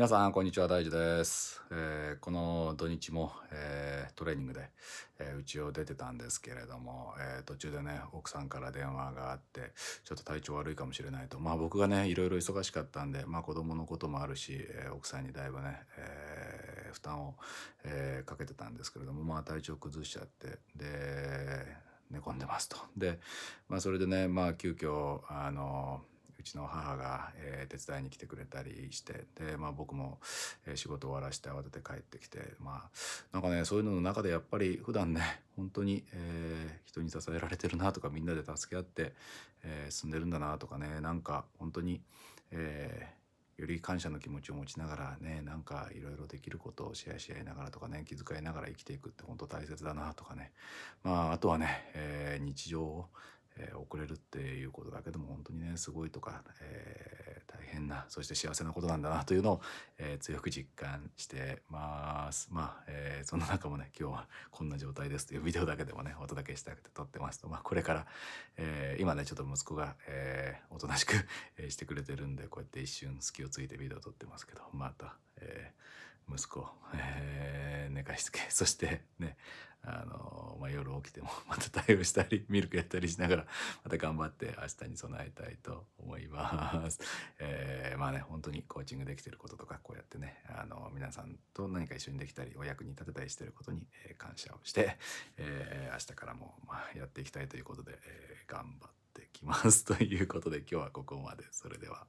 皆さん、こんにちは。大地です。えー、この土日も、えー、トレーニングで、えー、家を出てたんですけれども、えー、途中でね、奥さんから電話があって、ちょっと体調悪いかもしれないと。まあ僕がね、いろいろ忙しかったんで、まあ子供のこともあるし、えー、奥さんにだいぶね、えー、負担を、えー、かけてたんですけれども、まあ体調崩しちゃって、で、寝込んでますと。で、まあそれでね、まあ急遽、あのーちの母が、えー、手伝いに来てくれたりしてで、まあ、僕も、えー、仕事終わらして慌てて帰ってきてまあなんかねそういうのの中でやっぱり普段ね本当に、えー、人に支えられてるなとかみんなで助け合って、えー、進んでるんだなとかねなんか本当に、えより感謝の気持ちを持ちながらねなんかいろいろできることをシェアし合いながらとかね気遣いながら生きていくって本当大切だなとかねまああとはね、えー、日常をえー、遅れるっていうことだけでも本当にねすごいとか、えー、大変なそして幸せなことなんだなというのを、えー、強く実感してますまあ、えその中もね今日は こんな状態ですというビデオだけでもねお届けしたくて撮ってますと、まあ、これから、え今ねちょっと息子が、えおとなしくしてくれてるんでこうやって一瞬隙をついてビデオ撮ってますけどまた、えー、息子、えー、寝かしつけそしてねあのまあ、夜起きても また対応したりミルクやったりしながらまた頑張って明日に備えたいと思います。えー、まあね本当にコーチングできてることとかこうやってねあの皆さんと何か一緒にできたりお役に立てたりしてることに、え感謝をして、えー、明日からも、まあ、やっていきたいということで、えー、頑張ってきます ということで今日はここまでそれでは。